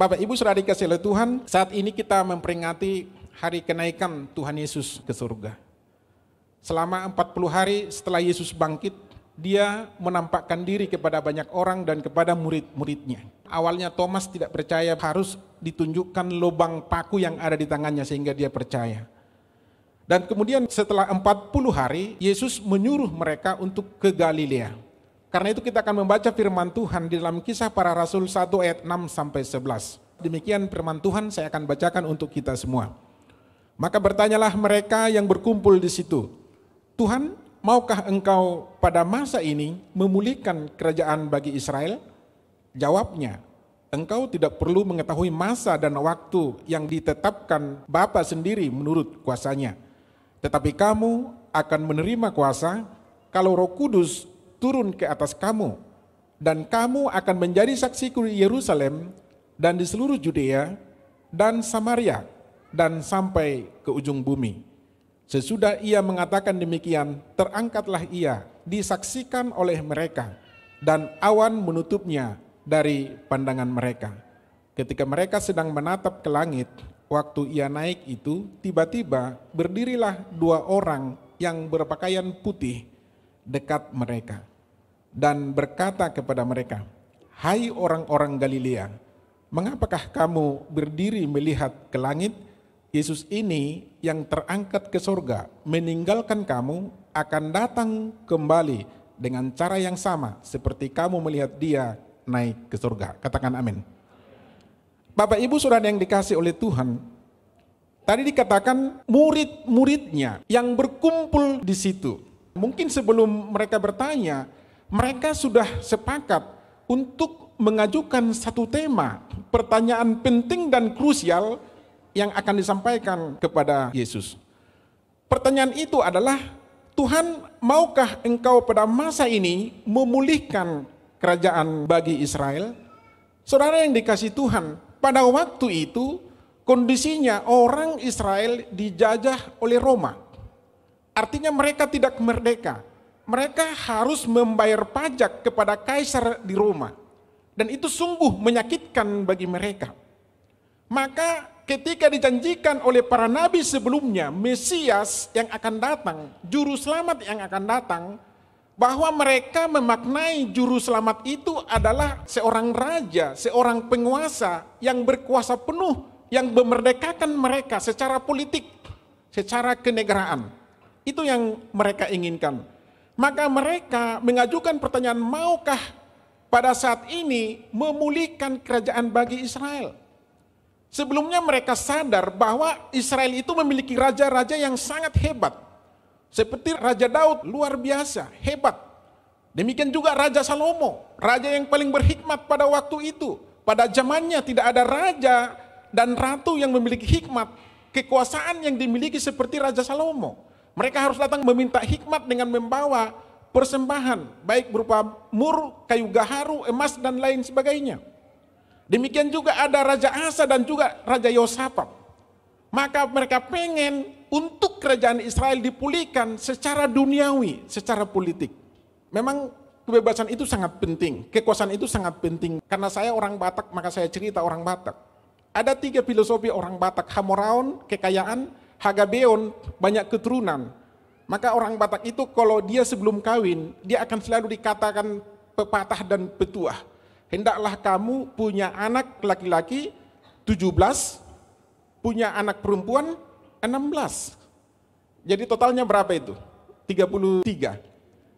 Bapak Ibu sudah dikasih oleh Tuhan, saat ini kita memperingati hari kenaikan Tuhan Yesus ke surga. Selama 40 hari setelah Yesus bangkit, dia menampakkan diri kepada banyak orang dan kepada murid-muridnya. Awalnya Thomas tidak percaya harus ditunjukkan lubang paku yang ada di tangannya sehingga dia percaya. Dan kemudian setelah 40 hari Yesus menyuruh mereka untuk ke Galilea. Karena itu kita akan membaca firman Tuhan di dalam kisah para rasul 1 ayat 6 sampai 11. Demikian firman Tuhan saya akan bacakan untuk kita semua. Maka bertanyalah mereka yang berkumpul di situ. Tuhan, maukah engkau pada masa ini memulihkan kerajaan bagi Israel? Jawabnya, engkau tidak perlu mengetahui masa dan waktu yang ditetapkan Bapa sendiri menurut kuasanya. Tetapi kamu akan menerima kuasa kalau Roh Kudus turun ke atas kamu dan kamu akan menjadi saksi di Yerusalem dan di seluruh Judea dan Samaria dan sampai ke ujung bumi. Sesudah ia mengatakan demikian, terangkatlah ia, disaksikan oleh mereka, dan awan menutupnya dari pandangan mereka. Ketika mereka sedang menatap ke langit, waktu ia naik itu, tiba-tiba berdirilah dua orang yang berpakaian putih dekat mereka dan berkata kepada mereka, "Hai orang-orang Galilea, mengapakah kamu berdiri melihat ke langit? Yesus ini yang terangkat ke sorga meninggalkan kamu akan datang kembali dengan cara yang sama seperti kamu melihat dia naik ke sorga." Katakan amin. Bapak Ibu Saudara yang dikasih oleh Tuhan, tadi dikatakan murid-muridnya yang berkumpul di situ. Mungkin sebelum mereka bertanya, mereka sudah sepakat untuk mengajukan satu tema, pertanyaan penting dan krusial yang akan disampaikan kepada Yesus. Pertanyaan itu adalah, Tuhan, maukah engkau pada masa ini memulihkan kerajaan bagi Israel? Saudara yang dikasih Tuhan, pada waktu itu kondisinya orang Israel dijajah oleh Roma. Artinya mereka tidak merdeka mereka harus membayar pajak kepada kaisar di Roma. Dan itu sungguh menyakitkan bagi mereka. Maka ketika dijanjikan oleh para nabi sebelumnya, Mesias yang akan datang, juru selamat yang akan datang, bahwa mereka memaknai juru selamat itu adalah seorang raja, seorang penguasa yang berkuasa penuh, yang memerdekakan mereka secara politik, secara kenegaraan. Itu yang mereka inginkan. Maka mereka mengajukan pertanyaan, maukah pada saat ini memulihkan kerajaan bagi Israel? Sebelumnya mereka sadar bahwa Israel itu memiliki raja-raja yang sangat hebat. Seperti Raja Daud, luar biasa, hebat. Demikian juga Raja Salomo, raja yang paling berhikmat pada waktu itu. Pada zamannya tidak ada raja dan ratu yang memiliki hikmat, kekuasaan yang dimiliki seperti Raja Salomo. Mereka harus datang meminta hikmat dengan membawa persembahan, baik berupa mur, kayu gaharu, emas, dan lain sebagainya. Demikian juga ada Raja Asa dan juga Raja Yosafat. Maka mereka pengen untuk kerajaan Israel dipulihkan secara duniawi, secara politik. Memang kebebasan itu sangat penting, kekuasaan itu sangat penting. Karena saya orang Batak, maka saya cerita orang Batak. Ada tiga filosofi orang Batak, Hamoraon, kekayaan, Hagabeon banyak keturunan. Maka orang Batak itu kalau dia sebelum kawin, dia akan selalu dikatakan pepatah dan petuah. Hendaklah kamu punya anak laki-laki 17, punya anak perempuan 16. Jadi totalnya berapa itu? 33.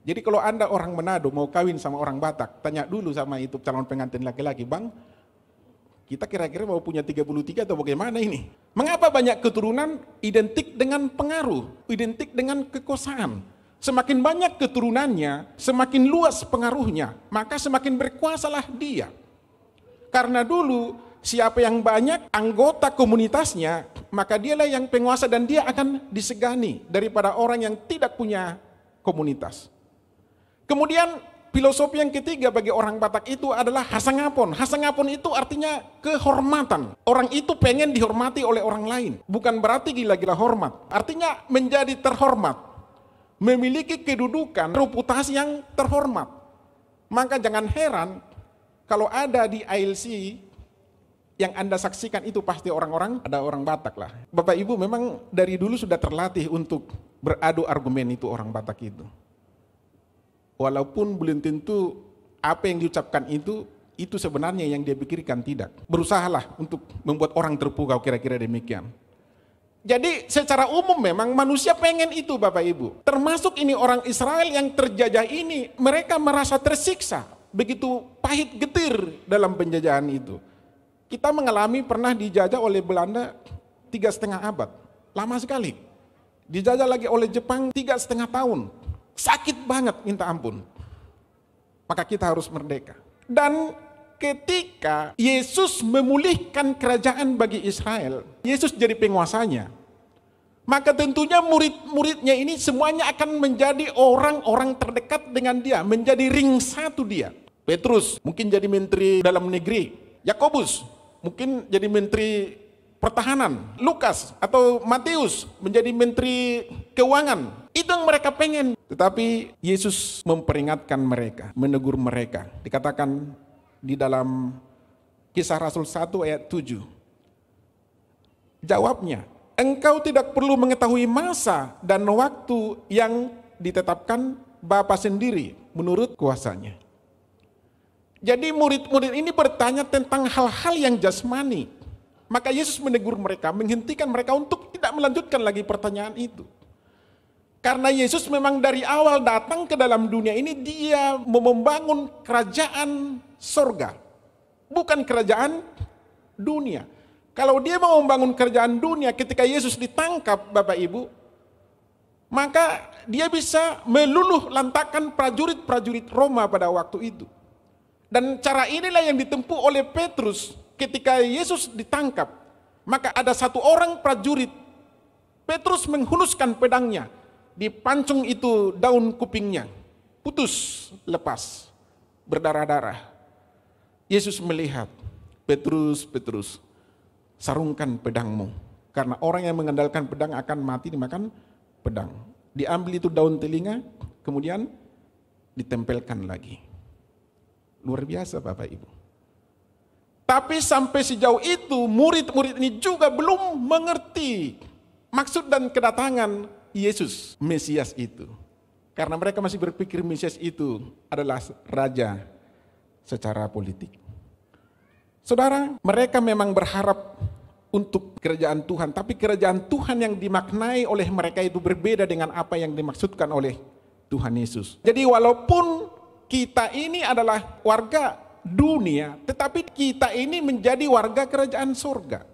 Jadi kalau Anda orang Manado mau kawin sama orang Batak, tanya dulu sama itu calon pengantin laki-laki, Bang, kita kira-kira mau punya 33 atau bagaimana ini? Mengapa banyak keturunan identik dengan pengaruh, identik dengan kekuasaan? Semakin banyak keturunannya, semakin luas pengaruhnya, maka semakin berkuasalah dia. Karena dulu siapa yang banyak anggota komunitasnya, maka dialah yang penguasa dan dia akan disegani daripada orang yang tidak punya komunitas. Kemudian Filosofi yang ketiga bagi orang Batak itu adalah hasangapon. Hasangapon itu artinya kehormatan. Orang itu pengen dihormati oleh orang lain. Bukan berarti gila-gila hormat. Artinya menjadi terhormat. Memiliki kedudukan, reputasi yang terhormat. Maka jangan heran kalau ada di ILC yang Anda saksikan itu pasti orang-orang ada orang Batak lah. Bapak Ibu memang dari dulu sudah terlatih untuk beradu argumen itu orang Batak itu. Walaupun belum tentu apa yang diucapkan itu itu sebenarnya yang dia pikirkan tidak. Berusahalah untuk membuat orang terpukau kira-kira demikian. Jadi secara umum memang manusia pengen itu Bapak Ibu. Termasuk ini orang Israel yang terjajah ini, mereka merasa tersiksa. Begitu pahit getir dalam penjajahan itu. Kita mengalami pernah dijajah oleh Belanda tiga setengah abad. Lama sekali. Dijajah lagi oleh Jepang tiga setengah tahun sakit banget minta ampun. Maka kita harus merdeka. Dan ketika Yesus memulihkan kerajaan bagi Israel, Yesus jadi penguasanya. Maka tentunya murid-muridnya ini semuanya akan menjadi orang-orang terdekat dengan dia, menjadi ring satu dia. Petrus mungkin jadi menteri dalam negeri, Yakobus mungkin jadi menteri pertahanan, Lukas atau Matius menjadi menteri keuangan. Itu yang mereka pengen. Tetapi Yesus memperingatkan mereka, menegur mereka. Dikatakan di dalam kisah Rasul 1 ayat 7. Jawabnya, engkau tidak perlu mengetahui masa dan waktu yang ditetapkan Bapa sendiri menurut kuasanya. Jadi murid-murid ini bertanya tentang hal-hal yang jasmani, maka Yesus menegur mereka, menghentikan mereka untuk tidak melanjutkan lagi pertanyaan itu. Karena Yesus memang dari awal datang ke dalam dunia ini, dia membangun kerajaan sorga, bukan kerajaan dunia. Kalau dia mau membangun kerajaan dunia, ketika Yesus ditangkap, Bapak Ibu, maka dia bisa meluluh lantakan prajurit-prajurit Roma pada waktu itu. Dan cara inilah yang ditempuh oleh Petrus ketika Yesus ditangkap, maka ada satu orang prajurit, Petrus menghunuskan pedangnya, dipancung itu daun kupingnya, putus, lepas, berdarah-darah. Yesus melihat, Petrus, Petrus, sarungkan pedangmu. Karena orang yang mengandalkan pedang akan mati dimakan pedang. Diambil itu daun telinga, kemudian ditempelkan lagi. Luar biasa Bapak Ibu. Tapi sampai sejauh itu murid-murid ini juga belum mengerti maksud dan kedatangan Yesus Mesias itu. Karena mereka masih berpikir Mesias itu adalah raja secara politik. Saudara, mereka memang berharap untuk kerajaan Tuhan, tapi kerajaan Tuhan yang dimaknai oleh mereka itu berbeda dengan apa yang dimaksudkan oleh Tuhan Yesus. Jadi walaupun kita ini adalah warga dunia, tetapi kita ini menjadi warga kerajaan surga.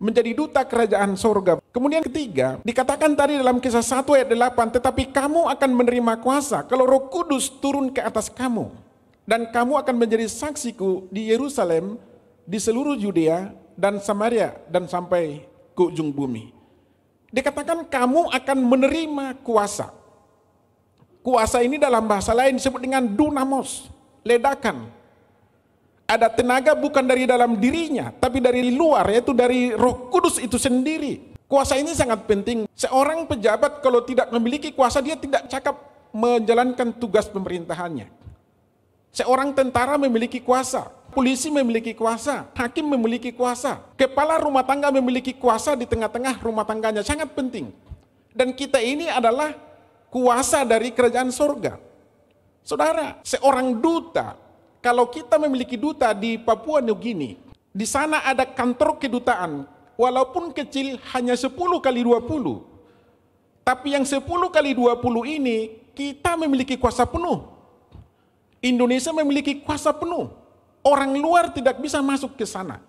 Menjadi duta kerajaan surga. Kemudian ketiga, dikatakan tadi dalam kisah 1 ayat 8, tetapi kamu akan menerima kuasa kalau roh kudus turun ke atas kamu. Dan kamu akan menjadi saksiku di Yerusalem, di seluruh Judea dan Samaria dan sampai ke ujung bumi. Dikatakan kamu akan menerima kuasa. Kuasa ini dalam bahasa lain disebut dengan dunamos, ledakan, ada tenaga bukan dari dalam dirinya, tapi dari luar, yaitu dari roh kudus itu sendiri. Kuasa ini sangat penting. Seorang pejabat kalau tidak memiliki kuasa, dia tidak cakap menjalankan tugas pemerintahannya. Seorang tentara memiliki kuasa, polisi memiliki kuasa, hakim memiliki kuasa, kepala rumah tangga memiliki kuasa di tengah-tengah rumah tangganya, sangat penting. Dan kita ini adalah kuasa dari kerajaan sorga. Saudara, seorang duta kalau kita memiliki duta di Papua New Guinea, di sana ada kantor kedutaan, walaupun kecil hanya 10 kali 20. Tapi yang 10 kali 20 ini kita memiliki kuasa penuh. Indonesia memiliki kuasa penuh. Orang luar tidak bisa masuk ke sana.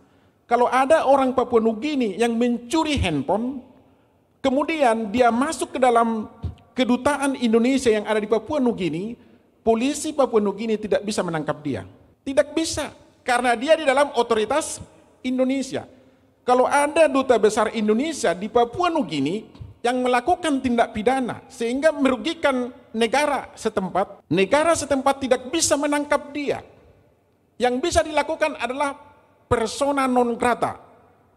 Kalau ada orang Papua New Guinea yang mencuri handphone, kemudian dia masuk ke dalam kedutaan Indonesia yang ada di Papua New Guinea, polisi Papua Nugini tidak bisa menangkap dia. Tidak bisa, karena dia di dalam otoritas Indonesia. Kalau ada duta besar Indonesia di Papua Nugini yang melakukan tindak pidana sehingga merugikan negara setempat, negara setempat tidak bisa menangkap dia. Yang bisa dilakukan adalah persona non grata,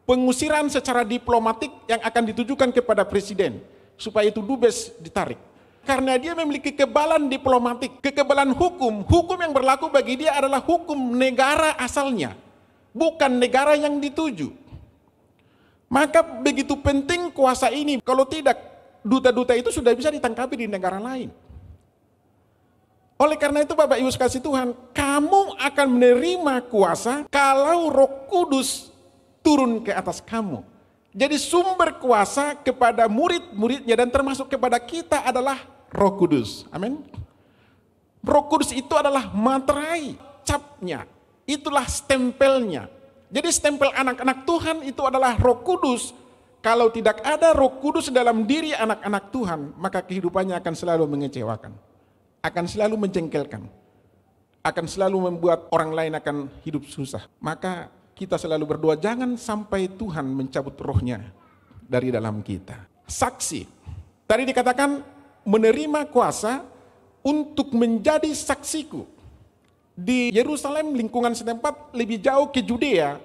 pengusiran secara diplomatik yang akan ditujukan kepada presiden supaya itu dubes ditarik. Karena dia memiliki kekebalan diplomatik, kekebalan hukum. Hukum yang berlaku bagi dia adalah hukum negara asalnya, bukan negara yang dituju. Maka begitu penting kuasa ini. Kalau tidak, duta-duta itu sudah bisa ditangkap di negara lain. Oleh karena itu Bapak Ibu kasih Tuhan, kamu akan menerima kuasa kalau roh kudus turun ke atas kamu. Jadi sumber kuasa kepada murid-muridnya dan termasuk kepada kita adalah Roh Kudus. Amin. Roh Kudus itu adalah materai, capnya. Itulah stempelnya. Jadi stempel anak-anak Tuhan itu adalah Roh Kudus. Kalau tidak ada Roh Kudus dalam diri anak-anak Tuhan, maka kehidupannya akan selalu mengecewakan. Akan selalu menjengkelkan. Akan selalu membuat orang lain akan hidup susah. Maka kita selalu berdoa jangan sampai Tuhan mencabut rohnya dari dalam kita. Saksi. Tadi dikatakan menerima kuasa untuk menjadi saksiku. Di Yerusalem lingkungan setempat lebih jauh ke Judea.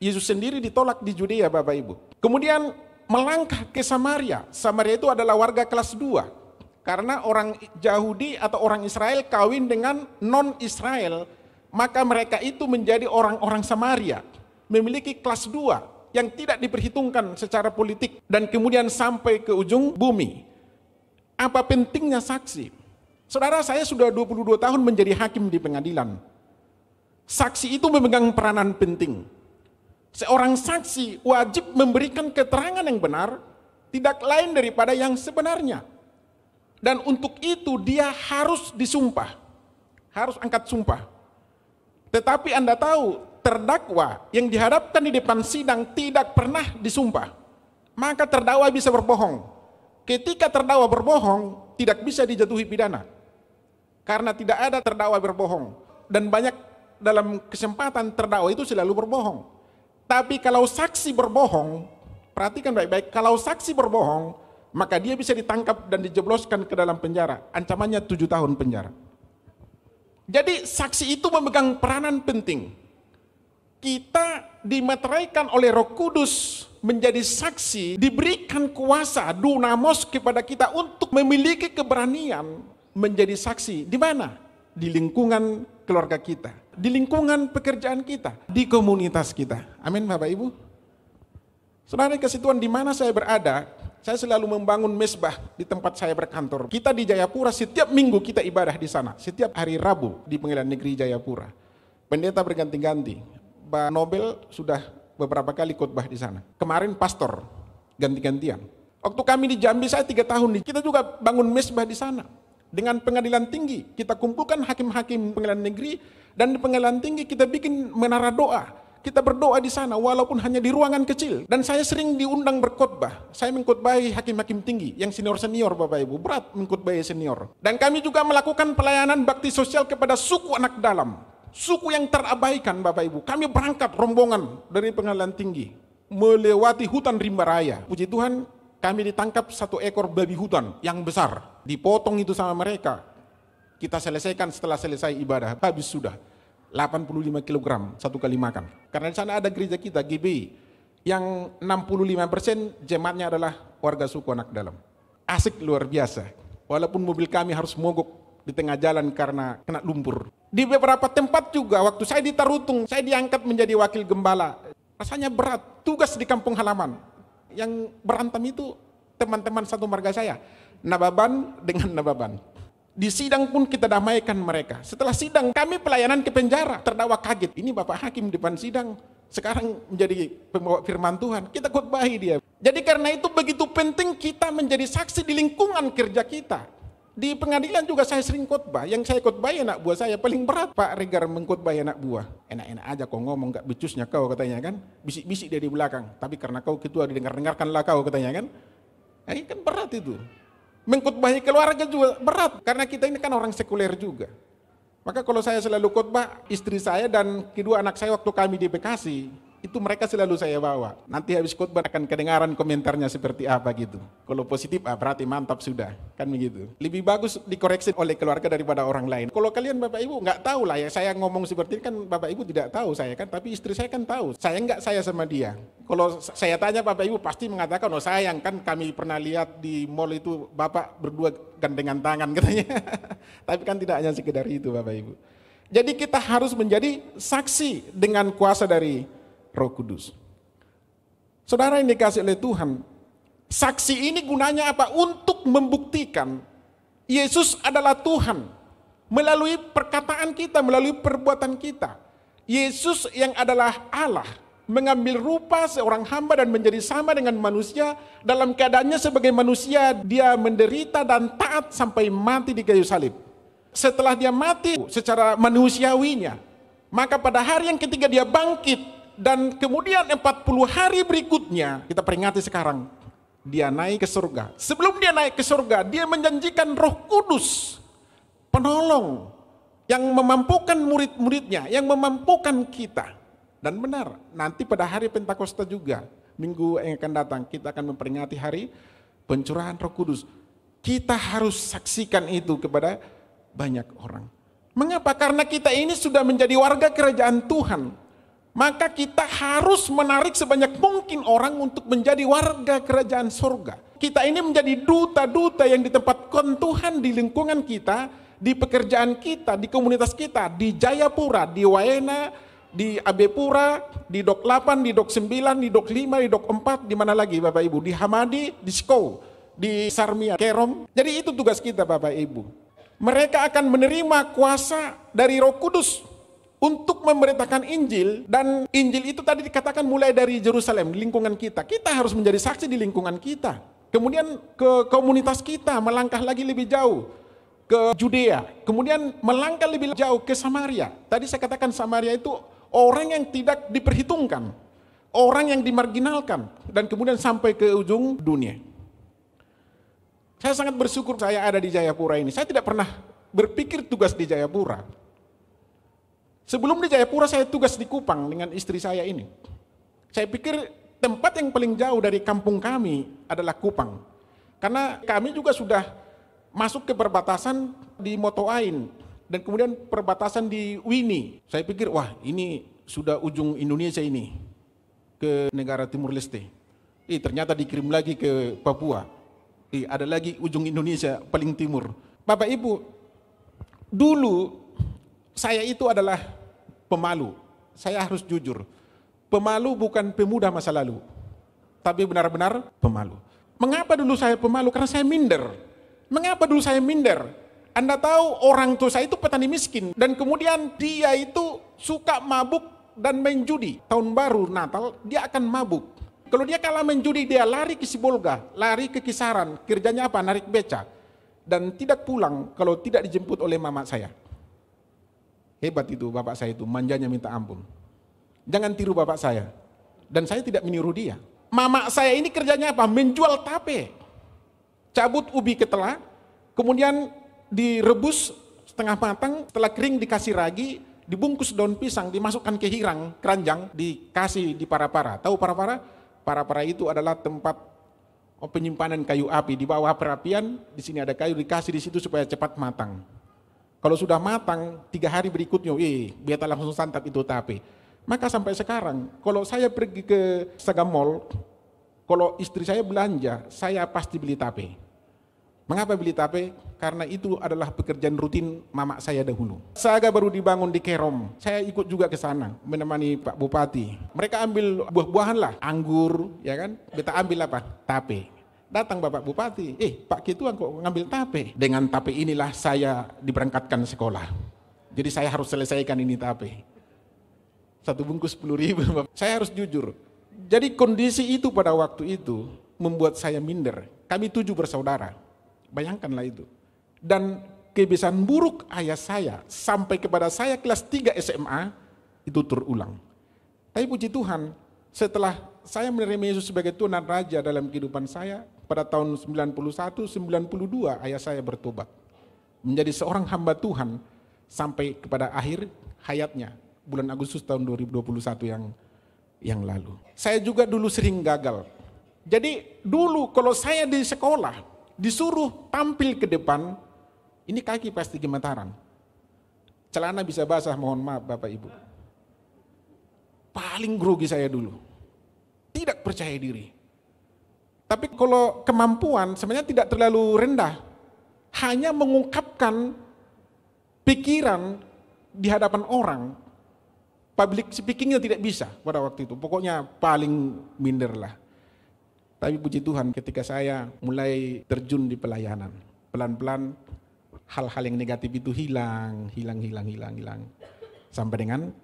Yesus sendiri ditolak di Judea Bapak Ibu. Kemudian melangkah ke Samaria. Samaria itu adalah warga kelas 2. Karena orang Yahudi atau orang Israel kawin dengan non-Israel maka mereka itu menjadi orang-orang Samaria, memiliki kelas dua yang tidak diperhitungkan secara politik dan kemudian sampai ke ujung bumi. Apa pentingnya saksi? Saudara saya sudah 22 tahun menjadi hakim di pengadilan. Saksi itu memegang peranan penting. Seorang saksi wajib memberikan keterangan yang benar, tidak lain daripada yang sebenarnya. Dan untuk itu dia harus disumpah. Harus angkat sumpah tetapi Anda tahu, terdakwa yang dihadapkan di depan sidang tidak pernah disumpah. Maka terdakwa bisa berbohong. Ketika terdakwa berbohong, tidak bisa dijatuhi pidana. Karena tidak ada terdakwa berbohong. Dan banyak dalam kesempatan terdakwa itu selalu berbohong. Tapi kalau saksi berbohong, perhatikan baik-baik, kalau saksi berbohong, maka dia bisa ditangkap dan dijebloskan ke dalam penjara. Ancamannya tujuh tahun penjara. Jadi saksi itu memegang peranan penting. Kita dimeteraikan oleh Roh Kudus menjadi saksi, diberikan kuasa dunamos kepada kita untuk memiliki keberanian menjadi saksi. Di mana? Di lingkungan keluarga kita, di lingkungan pekerjaan kita, di komunitas kita. Amin Bapak Ibu. Saudara kesituan di mana saya berada, saya selalu membangun mesbah di tempat saya berkantor. Kita di Jayapura setiap minggu kita ibadah di sana. Setiap hari Rabu di pengadilan negeri Jayapura. Pendeta berganti-ganti. Mbak Nobel sudah beberapa kali khotbah di sana. Kemarin pastor ganti-gantian. Waktu kami di Jambi saya tiga tahun, nih, kita juga bangun mesbah di sana. Dengan pengadilan tinggi, kita kumpulkan hakim-hakim pengadilan negeri dan di pengadilan tinggi kita bikin menara doa kita berdoa di sana walaupun hanya di ruangan kecil. Dan saya sering diundang berkhotbah. Saya mengkhotbahi hakim-hakim tinggi yang senior-senior Bapak Ibu. Berat mengkhotbahi senior. Dan kami juga melakukan pelayanan bakti sosial kepada suku anak dalam. Suku yang terabaikan Bapak Ibu. Kami berangkat rombongan dari pengadilan tinggi. Melewati hutan rimba raya. Puji Tuhan kami ditangkap satu ekor babi hutan yang besar. Dipotong itu sama mereka. Kita selesaikan setelah selesai ibadah. Habis sudah 85 kg satu kali makan. Karena di sana ada gereja kita GB, yang 65% jemaatnya adalah warga suku anak dalam. Asik luar biasa. Walaupun mobil kami harus mogok di tengah jalan karena kena lumpur. Di beberapa tempat juga waktu saya ditarutung, saya diangkat menjadi wakil gembala. Rasanya berat, tugas di kampung halaman. Yang berantem itu teman-teman satu marga saya, Nababan dengan Nababan. Di sidang pun kita damaikan mereka. Setelah sidang kami pelayanan ke penjara. Terdakwa kaget. Ini Bapak Hakim di depan sidang sekarang menjadi pembawa firman Tuhan. Kita khotbahi dia. Jadi karena itu begitu penting kita menjadi saksi di lingkungan kerja kita. Di pengadilan juga saya sering khotbah. Yang saya khotbahi anak buah saya paling berat Pak Regar mengkhotbahi anak buah. Enak-enak aja kau ngomong gak becusnya kau katanya kan. Bisik-bisik dari belakang. Tapi karena kau ketua didengar-dengarkanlah kau katanya kan. Eh, kan berat itu. Mengkutbahi keluarga juga berat karena kita ini kan orang sekuler juga. Maka kalau saya selalu khotbah istri saya dan kedua anak saya waktu kami di Bekasi, itu mereka selalu saya bawa. Nanti habis khutbah akan kedengaran komentarnya seperti apa gitu. Kalau positif ah, berarti mantap sudah. Kan begitu. Lebih bagus dikoreksi oleh keluarga daripada orang lain. Kalau kalian Bapak Ibu nggak tahu lah ya saya ngomong seperti ini kan Bapak Ibu tidak tahu saya kan. Tapi istri saya kan tahu. Saya nggak saya sama dia. Kalau saya tanya Bapak Ibu pasti mengatakan oh sayang kan kami pernah lihat di mall itu Bapak berdua gandengan tangan katanya. Tapi kan tidak hanya sekedar itu Bapak Ibu. Jadi kita harus menjadi saksi dengan kuasa dari Roh Kudus. Saudara yang dikasih oleh Tuhan, saksi ini gunanya apa? Untuk membuktikan Yesus adalah Tuhan melalui perkataan kita, melalui perbuatan kita. Yesus yang adalah Allah mengambil rupa seorang hamba dan menjadi sama dengan manusia. Dalam keadaannya sebagai manusia, dia menderita dan taat sampai mati di kayu salib. Setelah dia mati secara manusiawinya, maka pada hari yang ketiga dia bangkit dan kemudian 40 hari berikutnya kita peringati sekarang dia naik ke surga. Sebelum dia naik ke surga, dia menjanjikan Roh Kudus, penolong yang memampukan murid-muridnya, yang memampukan kita. Dan benar, nanti pada hari Pentakosta juga, minggu yang akan datang, kita akan memperingati hari pencurahan Roh Kudus. Kita harus saksikan itu kepada banyak orang. Mengapa? Karena kita ini sudah menjadi warga kerajaan Tuhan maka kita harus menarik sebanyak mungkin orang untuk menjadi warga kerajaan surga. Kita ini menjadi duta-duta yang ditempatkan Tuhan di lingkungan kita, di pekerjaan kita, di komunitas kita, di Jayapura, di Waena, di Abepura, di Dok 8, di Dok 9, di Dok 5, di Dok 4, di mana lagi Bapak Ibu? Di Hamadi, di Sko, di Sarmia, Kerom. Jadi itu tugas kita Bapak Ibu. Mereka akan menerima kuasa dari Roh Kudus untuk memberitakan Injil dan Injil itu tadi dikatakan mulai dari Jerusalem, lingkungan kita. Kita harus menjadi saksi di lingkungan kita. Kemudian ke komunitas kita melangkah lagi lebih jauh ke Judea, kemudian melangkah lebih jauh ke Samaria. Tadi saya katakan Samaria itu orang yang tidak diperhitungkan, orang yang dimarginalkan, dan kemudian sampai ke ujung dunia. Saya sangat bersyukur saya ada di Jayapura ini. Saya tidak pernah berpikir tugas di Jayapura. Sebelum di Jayapura saya tugas di Kupang dengan istri saya ini. Saya pikir tempat yang paling jauh dari kampung kami adalah Kupang. Karena kami juga sudah masuk ke perbatasan di Motoain dan kemudian perbatasan di Wini. Saya pikir wah ini sudah ujung Indonesia ini ke negara Timur Leste. Eh, ternyata dikirim lagi ke Papua. Eh, ada lagi ujung Indonesia paling timur. Bapak Ibu, dulu saya itu adalah pemalu. Saya harus jujur. Pemalu bukan pemuda masa lalu. Tapi benar-benar pemalu. Mengapa dulu saya pemalu? Karena saya minder. Mengapa dulu saya minder? Anda tahu orang tua saya itu petani miskin. Dan kemudian dia itu suka mabuk dan main judi. Tahun baru Natal dia akan mabuk. Kalau dia kalah main judi dia lari ke Sibolga, lari ke Kisaran. Kerjanya apa? Narik beca. Dan tidak pulang kalau tidak dijemput oleh mama saya. Hebat itu bapak saya itu, manjanya minta ampun. Jangan tiru bapak saya. Dan saya tidak meniru dia. Mama saya ini kerjanya apa? Menjual tape. Cabut ubi ketela, kemudian direbus setengah matang, setelah kering dikasih ragi, dibungkus daun pisang, dimasukkan ke hirang, keranjang, dikasih di para-para. Tahu para-para? Para-para itu adalah tempat oh, penyimpanan kayu api di bawah perapian, di sini ada kayu dikasih di situ supaya cepat matang. Kalau sudah matang, tiga hari berikutnya, eh, biar langsung santap itu tape. Maka sampai sekarang, kalau saya pergi ke Sagam Mall, kalau istri saya belanja, saya pasti beli tape. Mengapa beli tape? Karena itu adalah pekerjaan rutin mamak saya dahulu. Saga baru dibangun di Kerom. Saya ikut juga ke sana menemani Pak Bupati. Mereka ambil buah-buahan lah, anggur, ya kan? Kita ambil apa? Tape. Datang Bapak Bupati, eh Pak Kituan kok ngambil tape? Dengan tape inilah saya diberangkatkan sekolah. Jadi saya harus selesaikan ini tape. Satu bungkus 10 ribu. Saya harus jujur. Jadi kondisi itu pada waktu itu membuat saya minder. Kami tujuh bersaudara. Bayangkanlah itu. Dan kebiasaan buruk ayah saya sampai kepada saya kelas 3 SMA itu terulang. Tapi puji Tuhan, setelah saya menerima Yesus sebagai Tuhan dan Raja dalam kehidupan saya, pada tahun 91-92 ayah saya bertobat. Menjadi seorang hamba Tuhan sampai kepada akhir hayatnya bulan Agustus tahun 2021 yang yang lalu. Saya juga dulu sering gagal. Jadi dulu kalau saya di sekolah disuruh tampil ke depan, ini kaki pasti gemetaran. Celana bisa basah, mohon maaf Bapak Ibu. Paling grogi saya dulu. Tidak percaya diri tapi kalau kemampuan sebenarnya tidak terlalu rendah. Hanya mengungkapkan pikiran di hadapan orang. Public speakingnya tidak bisa pada waktu itu. Pokoknya paling minder lah. Tapi puji Tuhan ketika saya mulai terjun di pelayanan. Pelan-pelan hal-hal yang negatif itu hilang, hilang, hilang, hilang, hilang. Sampai dengan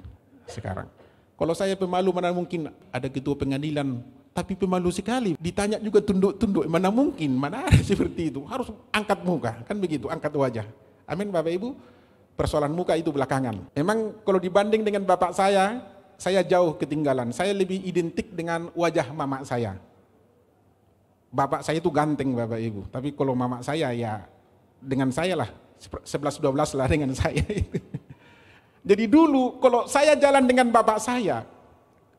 sekarang. Kalau saya pemalu mana mungkin ada ketua pengadilan tapi pemalu sekali, ditanya juga tunduk-tunduk, mana mungkin, mana ada seperti itu. Harus angkat muka, kan begitu, angkat wajah. Amin Bapak Ibu, persoalan muka itu belakangan. Memang kalau dibanding dengan bapak saya, saya jauh ketinggalan. Saya lebih identik dengan wajah mamak saya. Bapak saya itu ganteng Bapak Ibu, tapi kalau mamak saya ya dengan saya lah, 11-12 lah dengan saya Jadi dulu kalau saya jalan dengan bapak saya,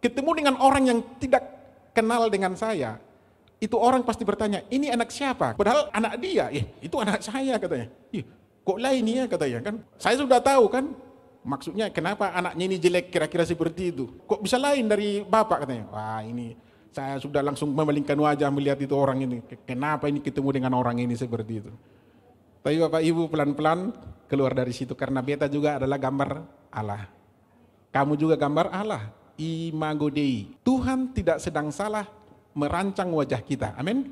ketemu dengan orang yang tidak kenal dengan saya, itu orang pasti bertanya, ini anak siapa? Padahal anak dia, eh, itu anak saya katanya. Ih, kok lain ya katanya kan. Saya sudah tahu kan, maksudnya kenapa anaknya ini jelek kira-kira seperti itu. Kok bisa lain dari bapak katanya. Wah ini saya sudah langsung memalingkan wajah melihat itu orang ini. Kenapa ini ketemu dengan orang ini seperti itu. Tapi bapak ibu pelan-pelan keluar dari situ karena beta juga adalah gambar Allah. Kamu juga gambar Allah imago Dei. Tuhan tidak sedang salah merancang wajah kita. Amin.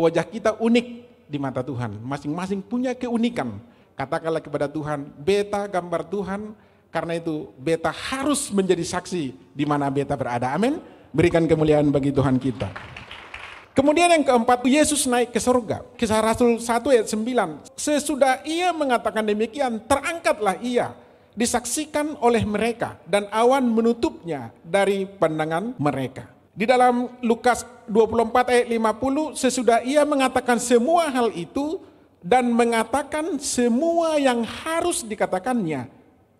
Wajah kita unik di mata Tuhan. Masing-masing punya keunikan. Katakanlah kepada Tuhan, beta gambar Tuhan, karena itu beta harus menjadi saksi di mana beta berada. Amin. Berikan kemuliaan bagi Tuhan kita. Kemudian yang keempat, Yesus naik ke surga. Kisah Rasul 1 ayat 9. Sesudah ia mengatakan demikian, terangkatlah ia disaksikan oleh mereka dan awan menutupnya dari pandangan mereka. Di dalam Lukas 24 ayat 50 sesudah ia mengatakan semua hal itu dan mengatakan semua yang harus dikatakannya,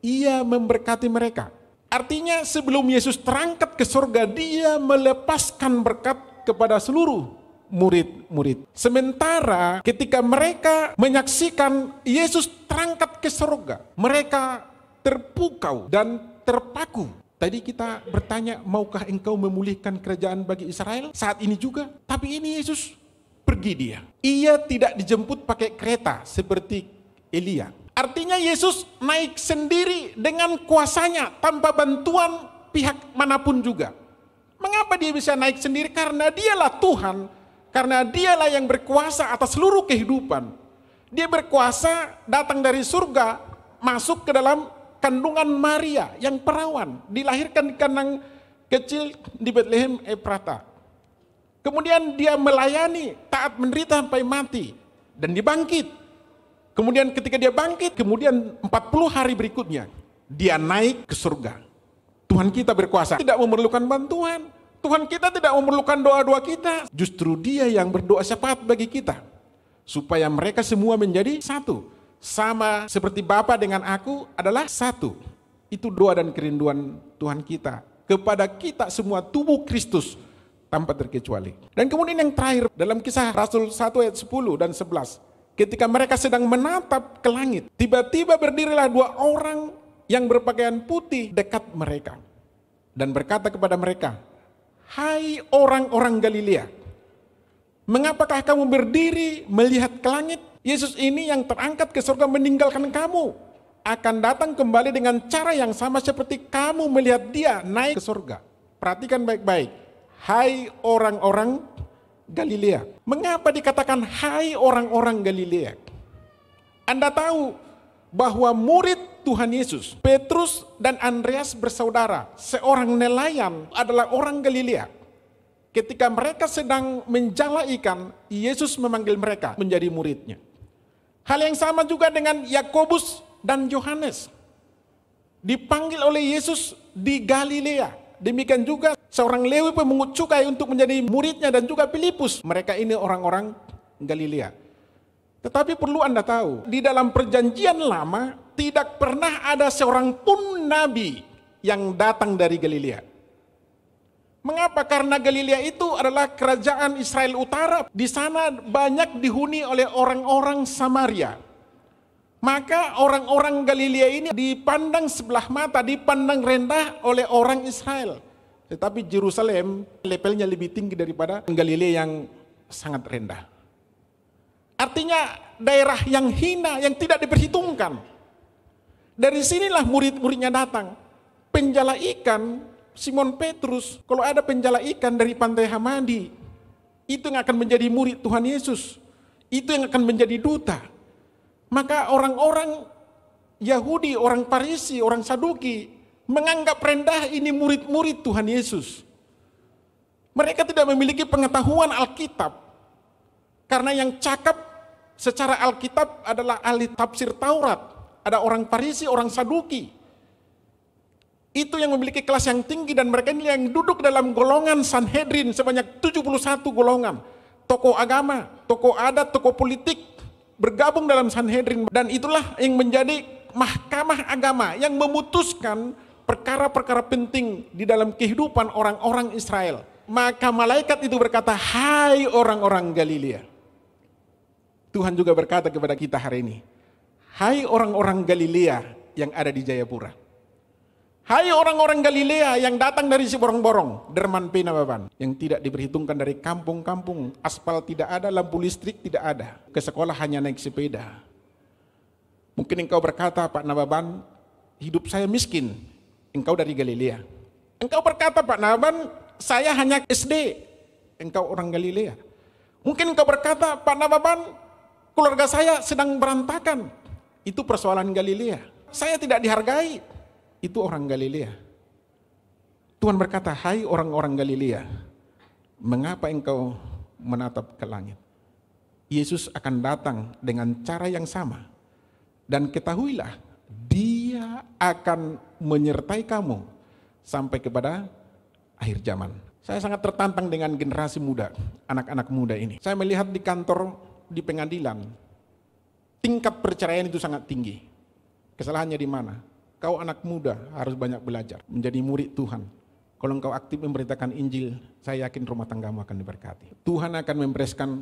ia memberkati mereka. Artinya sebelum Yesus terangkat ke surga, dia melepaskan berkat kepada seluruh murid-murid. Sementara ketika mereka menyaksikan Yesus terangkat ke surga, mereka terpukau dan terpaku. Tadi kita bertanya, maukah engkau memulihkan kerajaan bagi Israel? Saat ini juga. Tapi ini Yesus pergi dia. Ia tidak dijemput pakai kereta seperti Elia. Artinya Yesus naik sendiri dengan kuasanya tanpa bantuan pihak manapun juga. Mengapa dia bisa naik sendiri? Karena dialah Tuhan, karena dialah yang berkuasa atas seluruh kehidupan. Dia berkuasa datang dari surga, masuk ke dalam kandungan Maria yang perawan, dilahirkan di kandang kecil di Bethlehem Eprata. Kemudian dia melayani, taat menderita sampai mati dan dibangkit. Kemudian ketika dia bangkit, kemudian 40 hari berikutnya dia naik ke surga. Tuhan kita berkuasa, tidak memerlukan bantuan. Tuhan kita tidak memerlukan doa-doa kita. Justru dia yang berdoa syafaat bagi kita. Supaya mereka semua menjadi satu sama seperti Bapa dengan aku adalah satu. Itu doa dan kerinduan Tuhan kita kepada kita semua tubuh Kristus tanpa terkecuali. Dan kemudian yang terakhir dalam kisah Rasul 1 ayat 10 dan 11. Ketika mereka sedang menatap ke langit, tiba-tiba berdirilah dua orang yang berpakaian putih dekat mereka dan berkata kepada mereka, "Hai orang-orang Galilea, mengapakah kamu berdiri melihat ke langit? Yesus ini yang terangkat ke surga meninggalkan kamu akan datang kembali dengan cara yang sama seperti kamu melihat dia naik ke surga. Perhatikan baik-baik. Hai orang-orang Galilea. Mengapa dikatakan hai orang-orang Galilea? Anda tahu bahwa murid Tuhan Yesus, Petrus dan Andreas bersaudara, seorang nelayan adalah orang Galilea. Ketika mereka sedang menjala ikan, Yesus memanggil mereka menjadi muridnya. Hal yang sama juga dengan Yakobus dan Yohanes. Dipanggil oleh Yesus di Galilea. Demikian juga seorang Lewi pemungut cukai untuk menjadi muridnya dan juga Filipus. Mereka ini orang-orang Galilea. Tetapi perlu Anda tahu, di dalam perjanjian lama tidak pernah ada seorang pun nabi yang datang dari Galilea. Mengapa? Karena Galilea itu adalah kerajaan Israel Utara. Di sana banyak dihuni oleh orang-orang Samaria. Maka orang-orang Galilea ini dipandang sebelah mata, dipandang rendah oleh orang Israel. Tetapi Jerusalem levelnya lebih tinggi daripada Galilea yang sangat rendah. Artinya daerah yang hina, yang tidak diperhitungkan. Dari sinilah murid-muridnya datang. Penjala ikan Simon Petrus, kalau ada penjala ikan dari pantai Hamadi, itu yang akan menjadi murid Tuhan Yesus. Itu yang akan menjadi duta. Maka orang-orang Yahudi, orang Parisi, orang Saduki menganggap rendah ini murid-murid Tuhan Yesus. Mereka tidak memiliki pengetahuan Alkitab. Karena yang cakap secara Alkitab adalah ahli tafsir Taurat. Ada orang Parisi, orang Saduki itu yang memiliki kelas yang tinggi dan mereka ini yang duduk dalam golongan Sanhedrin sebanyak 71 golongan. Tokoh agama, tokoh adat, tokoh politik bergabung dalam Sanhedrin dan itulah yang menjadi mahkamah agama yang memutuskan perkara-perkara penting di dalam kehidupan orang-orang Israel. Maka malaikat itu berkata, "Hai orang-orang Galilea." Tuhan juga berkata kepada kita hari ini, "Hai orang-orang Galilea yang ada di Jayapura." Hai orang-orang Galilea yang datang dari si borong-borong, derman pinababan, yang tidak diperhitungkan dari kampung-kampung, aspal tidak ada, lampu listrik tidak ada, ke sekolah hanya naik sepeda. Mungkin engkau berkata, Pak Nababan, hidup saya miskin, engkau dari Galilea. Engkau berkata, Pak Nababan, saya hanya SD, engkau orang Galilea. Mungkin engkau berkata, Pak Nababan, keluarga saya sedang berantakan. Itu persoalan Galilea. Saya tidak dihargai, itu orang Galilea. Tuhan berkata, hai orang-orang Galilea, mengapa engkau menatap ke langit? Yesus akan datang dengan cara yang sama. Dan ketahuilah, dia akan menyertai kamu sampai kepada akhir zaman. Saya sangat tertantang dengan generasi muda, anak-anak muda ini. Saya melihat di kantor, di pengadilan, tingkat perceraian itu sangat tinggi. Kesalahannya di mana? Kau anak muda harus banyak belajar, menjadi murid Tuhan. Kalau engkau aktif memberitakan Injil, saya yakin rumah tanggamu akan diberkati. Tuhan akan membereskan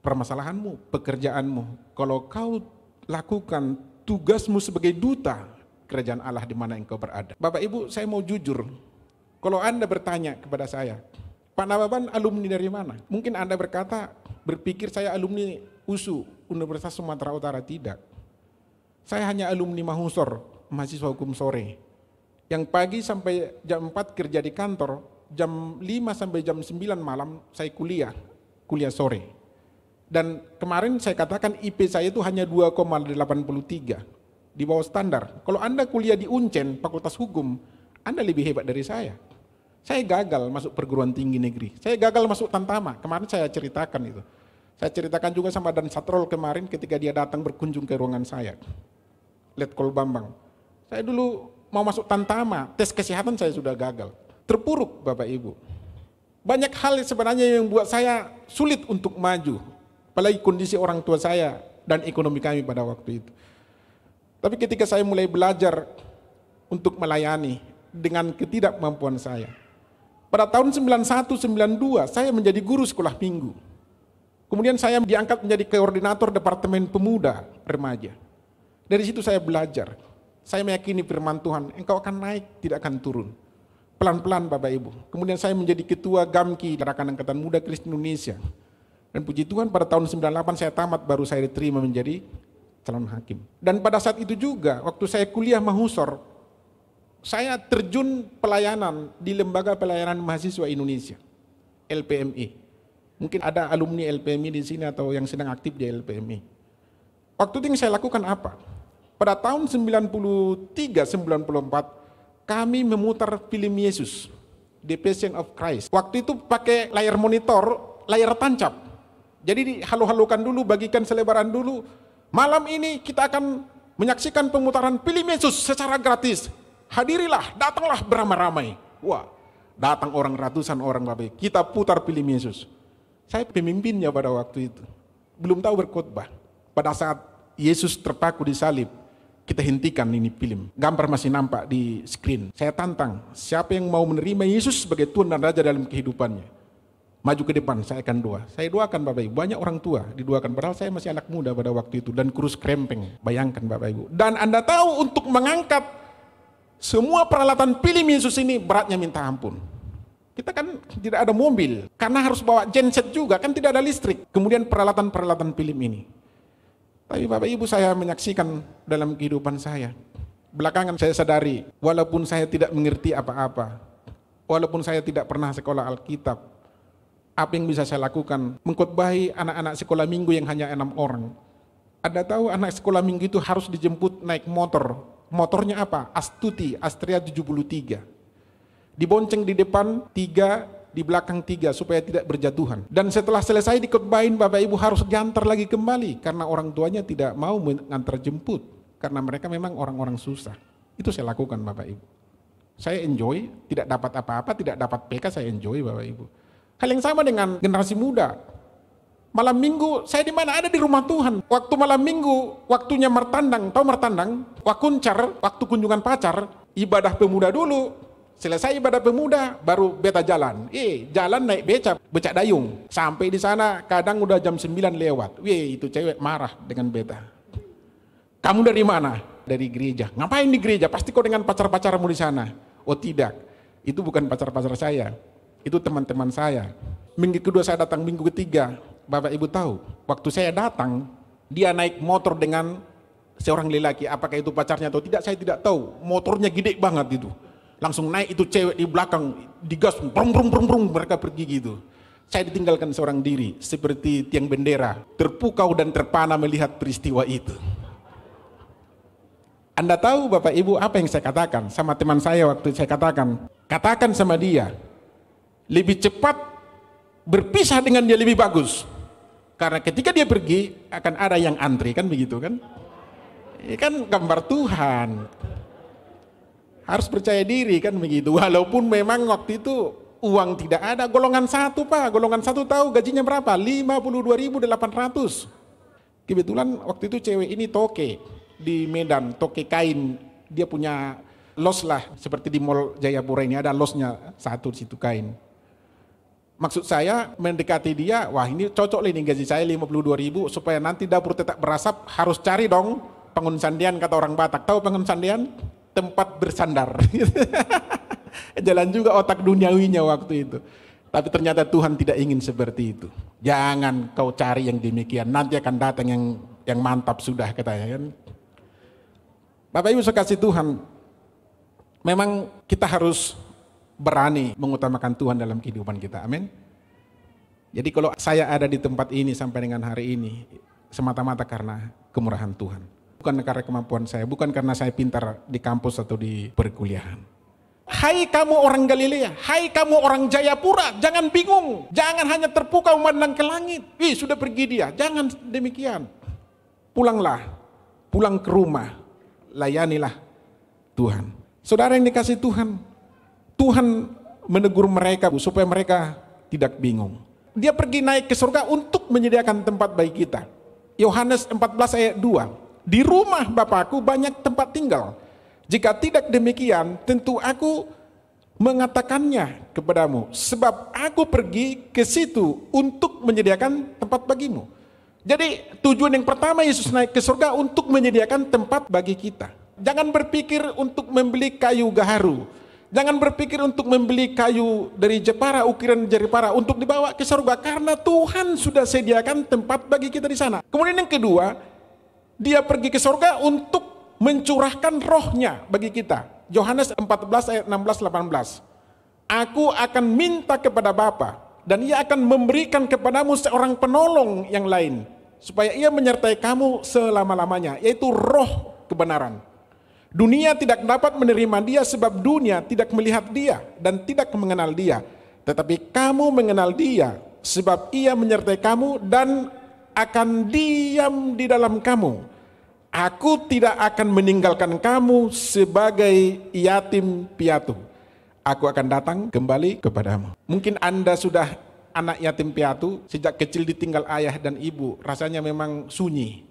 permasalahanmu, pekerjaanmu. Kalau kau lakukan tugasmu sebagai duta kerajaan Allah di mana engkau berada. Bapak Ibu, saya mau jujur. Kalau Anda bertanya kepada saya, Pak Nababan alumni dari mana? Mungkin Anda berkata, berpikir saya alumni USU, Universitas Sumatera Utara. Tidak. Saya hanya alumni Mahusor, mahasiswa hukum sore. Yang pagi sampai jam 4 kerja di kantor, jam 5 sampai jam 9 malam saya kuliah, kuliah sore. Dan kemarin saya katakan IP saya itu hanya 2,83 di bawah standar. Kalau Anda kuliah di Uncen, Fakultas Hukum, Anda lebih hebat dari saya. Saya gagal masuk perguruan tinggi negeri. Saya gagal masuk Tantama. Kemarin saya ceritakan itu. Saya ceritakan juga sama Dan Satrol kemarin ketika dia datang berkunjung ke ruangan saya. Letkol Bambang. Saya dulu mau masuk tantama, tes kesehatan saya sudah gagal. Terpuruk Bapak Ibu. Banyak hal sebenarnya yang buat saya sulit untuk maju. Apalagi kondisi orang tua saya dan ekonomi kami pada waktu itu. Tapi ketika saya mulai belajar untuk melayani dengan ketidakmampuan saya. Pada tahun 91-92 saya menjadi guru sekolah minggu. Kemudian saya diangkat menjadi koordinator Departemen Pemuda Remaja. Dari situ saya belajar saya meyakini firman Tuhan, engkau akan naik, tidak akan turun. Pelan-pelan Bapak Ibu. Kemudian saya menjadi ketua GAMKI, Gerakan Angkatan Muda Kristen Indonesia. Dan puji Tuhan pada tahun 98 saya tamat, baru saya diterima menjadi calon hakim. Dan pada saat itu juga, waktu saya kuliah mahusor, saya terjun pelayanan di Lembaga Pelayanan Mahasiswa Indonesia, LPMI. Mungkin ada alumni LPMI di sini atau yang sedang aktif di LPMI. Waktu itu yang saya lakukan apa? Pada tahun 93-94 kami memutar film Yesus, The Passion of Christ. Waktu itu pakai layar monitor, layar tancap. Jadi halu-halukan dulu, bagikan selebaran dulu. Malam ini kita akan menyaksikan pemutaran film Yesus secara gratis. Hadirilah, datanglah beramai-ramai. Wah, datang orang ratusan orang Bapak. Kita putar film Yesus. Saya pemimpinnya pada waktu itu. Belum tahu berkhotbah. Pada saat Yesus terpaku di salib, kita hentikan ini film. Gambar masih nampak di screen. Saya tantang, siapa yang mau menerima Yesus sebagai Tuhan dan Raja dalam kehidupannya? Maju ke depan, saya akan doa. Saya doakan Bapak Ibu, banyak orang tua didoakan. Padahal saya masih anak muda pada waktu itu dan kurus krempeng. Bayangkan Bapak Ibu. Dan Anda tahu untuk mengangkat semua peralatan film Yesus ini beratnya minta ampun. Kita kan tidak ada mobil, karena harus bawa genset juga, kan tidak ada listrik. Kemudian peralatan-peralatan film ini. Tapi Bapak Ibu saya menyaksikan dalam kehidupan saya. Belakangan saya sadari, walaupun saya tidak mengerti apa-apa, walaupun saya tidak pernah sekolah Alkitab, apa yang bisa saya lakukan? Mengkutbahi anak-anak sekolah minggu yang hanya enam orang. Ada tahu anak sekolah minggu itu harus dijemput naik motor. Motornya apa? Astuti, Astria 73. Dibonceng di depan tiga di belakang tiga supaya tidak berjatuhan. Dan setelah selesai dikotbahin Bapak Ibu harus diantar lagi kembali karena orang tuanya tidak mau mengantar jemput karena mereka memang orang-orang susah. Itu saya lakukan Bapak Ibu. Saya enjoy, tidak dapat apa-apa, tidak dapat PK saya enjoy Bapak Ibu. Hal yang sama dengan generasi muda. Malam minggu saya di mana ada di rumah Tuhan. Waktu malam minggu, waktunya mertandang, tahu mertandang? Wakuncar, waktu kunjungan pacar, ibadah pemuda dulu, Selesai ibadah pemuda, baru beta jalan. Eh, jalan naik beca, becak dayung. Sampai di sana, kadang udah jam 9 lewat. Wih, itu cewek marah dengan beta. Kamu dari mana? Dari gereja. Ngapain di gereja? Pasti kau dengan pacar-pacarmu di sana. Oh tidak, itu bukan pacar-pacar saya. Itu teman-teman saya. Minggu kedua saya datang, minggu ketiga. Bapak Ibu tahu, waktu saya datang, dia naik motor dengan seorang lelaki. Apakah itu pacarnya atau tidak, saya tidak tahu. Motornya gede banget itu langsung naik itu cewek di belakang digas brum brum brum brum mereka pergi gitu saya ditinggalkan seorang diri seperti tiang bendera terpukau dan terpana melihat peristiwa itu anda tahu Bapak Ibu apa yang saya katakan sama teman saya waktu saya katakan katakan sama dia lebih cepat berpisah dengan dia lebih bagus karena ketika dia pergi akan ada yang antri kan begitu kan ini iya kan gambar Tuhan harus percaya diri kan begitu. Walaupun memang waktu itu uang tidak ada, golongan satu pak, golongan satu tahu gajinya berapa? 52.800. Kebetulan waktu itu cewek ini toke di Medan, toke kain, dia punya los lah, seperti di Mall Jayapura ini ada losnya satu situ kain. Maksud saya mendekati dia, wah ini cocok nih gaji saya 52 ribu supaya nanti dapur tetap berasap harus cari dong pengun sandian kata orang Batak. Tahu pengun sandian? tempat bersandar. Jalan juga otak duniawinya waktu itu. Tapi ternyata Tuhan tidak ingin seperti itu. Jangan kau cari yang demikian, nanti akan datang yang yang mantap sudah katanya kan. Bapak Ibu kasih Tuhan, memang kita harus berani mengutamakan Tuhan dalam kehidupan kita. Amin. Jadi kalau saya ada di tempat ini sampai dengan hari ini semata-mata karena kemurahan Tuhan. Bukan karena kemampuan saya, bukan karena saya pintar di kampus atau di perkuliahan. Hai kamu orang Galilea, hai kamu orang Jayapura, jangan bingung, jangan hanya terpukau memandang ke langit. Ih, sudah pergi dia, jangan demikian. Pulanglah, pulang ke rumah, layanilah Tuhan. Saudara yang dikasih Tuhan, Tuhan menegur mereka supaya mereka tidak bingung. Dia pergi naik ke surga untuk menyediakan tempat bagi kita. Yohanes 14 ayat 2. Di rumah Bapakku banyak tempat tinggal. Jika tidak demikian, tentu aku mengatakannya kepadamu. Sebab aku pergi ke situ untuk menyediakan tempat bagimu. Jadi tujuan yang pertama Yesus naik ke surga untuk menyediakan tempat bagi kita. Jangan berpikir untuk membeli kayu gaharu. Jangan berpikir untuk membeli kayu dari Jepara, ukiran Jepara untuk dibawa ke surga karena Tuhan sudah sediakan tempat bagi kita di sana. Kemudian yang kedua, dia pergi ke surga untuk mencurahkan rohnya bagi kita. Yohanes 14 ayat 16 18. Aku akan minta kepada Bapa dan ia akan memberikan kepadamu seorang penolong yang lain supaya ia menyertai kamu selama-lamanya yaitu roh kebenaran. Dunia tidak dapat menerima dia sebab dunia tidak melihat dia dan tidak mengenal dia. Tetapi kamu mengenal dia sebab ia menyertai kamu dan akan diam di dalam kamu. Aku tidak akan meninggalkan kamu sebagai yatim piatu. Aku akan datang kembali kepadamu. Mungkin Anda sudah anak yatim piatu, sejak kecil ditinggal ayah dan ibu, rasanya memang sunyi.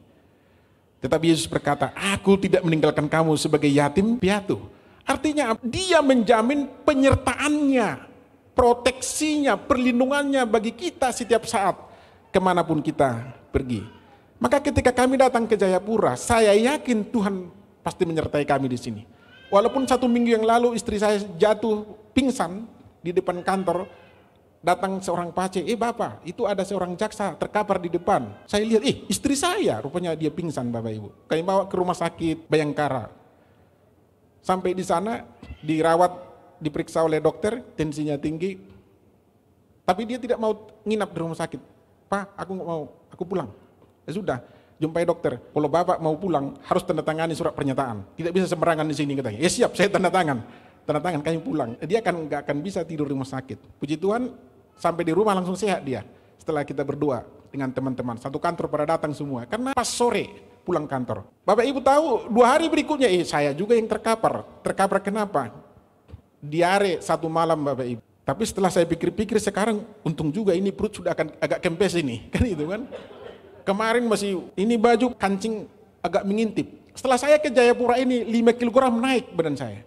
Tetapi Yesus berkata, aku tidak meninggalkan kamu sebagai yatim piatu. Artinya dia menjamin penyertaannya, proteksinya, perlindungannya bagi kita setiap saat kemanapun kita pergi. Maka ketika kami datang ke Jayapura, saya yakin Tuhan pasti menyertai kami di sini. Walaupun satu minggu yang lalu istri saya jatuh pingsan di depan kantor, datang seorang pace, eh bapak itu ada seorang jaksa terkapar di depan. Saya lihat, eh istri saya rupanya dia pingsan bapak ibu. Kami bawa ke rumah sakit Bayangkara. Sampai di sana dirawat, diperiksa oleh dokter, tensinya tinggi. Tapi dia tidak mau nginap di rumah sakit. Pak, aku nggak mau, aku pulang. Ya sudah, jumpai dokter. Kalau bapak mau pulang, harus tanda tangani surat pernyataan. Tidak bisa sembarangan di sini katanya. Ya siap, saya tanda tangan. Tanda tangan kami pulang. Dia akan nggak akan bisa tidur di rumah sakit. Puji Tuhan, sampai di rumah langsung sehat dia. Setelah kita berdua dengan teman-teman, satu kantor pada datang semua. Karena pas sore pulang kantor. Bapak ibu tahu dua hari berikutnya, eh, saya juga yang terkapar. Terkapar kenapa? Diare satu malam bapak ibu. Tapi setelah saya pikir-pikir sekarang untung juga ini perut sudah akan agak kempes ini, kan itu kan. Kemarin masih ini baju kancing agak mengintip. Setelah saya ke Jayapura ini 5 kg naik badan saya.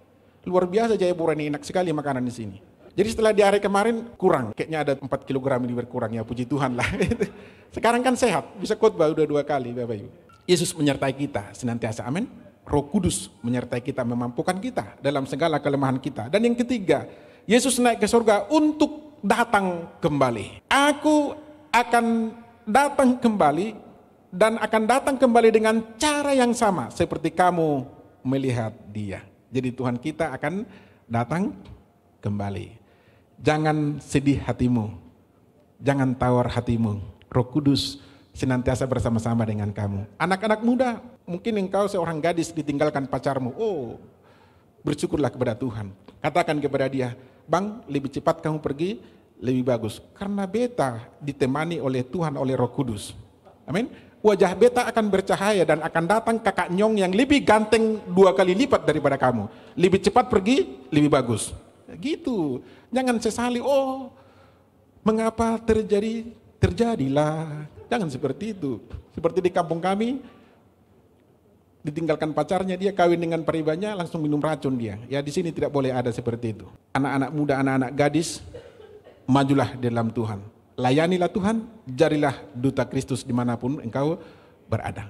Luar biasa Jayapura ini enak sekali makanan di sini. Jadi setelah di hari kemarin kurang, kayaknya ada 4 kg ini berkurang ya puji Tuhan lah. sekarang kan sehat, bisa khotbah udah dua kali Bapak Ibu. Yesus menyertai kita senantiasa, amin. Roh Kudus menyertai kita, memampukan kita dalam segala kelemahan kita. Dan yang ketiga, Yesus naik ke surga untuk datang kembali. Aku akan datang kembali dan akan datang kembali dengan cara yang sama seperti kamu melihat dia. Jadi Tuhan kita akan datang kembali. Jangan sedih hatimu. Jangan tawar hatimu. Roh Kudus senantiasa bersama-sama dengan kamu. Anak-anak muda, mungkin engkau seorang gadis ditinggalkan pacarmu. Oh, bersyukurlah kepada Tuhan. Katakan kepada dia, bang lebih cepat kamu pergi lebih bagus karena beta ditemani oleh Tuhan oleh Roh Kudus amin wajah beta akan bercahaya dan akan datang kakak nyong yang lebih ganteng dua kali lipat daripada kamu lebih cepat pergi lebih bagus gitu jangan sesali oh mengapa terjadi terjadilah jangan seperti itu seperti di kampung kami ditinggalkan pacarnya, dia kawin dengan peribanya, langsung minum racun dia. Ya di sini tidak boleh ada seperti itu. Anak-anak muda, anak-anak gadis, majulah dalam Tuhan. Layanilah Tuhan, jarilah duta Kristus dimanapun engkau berada.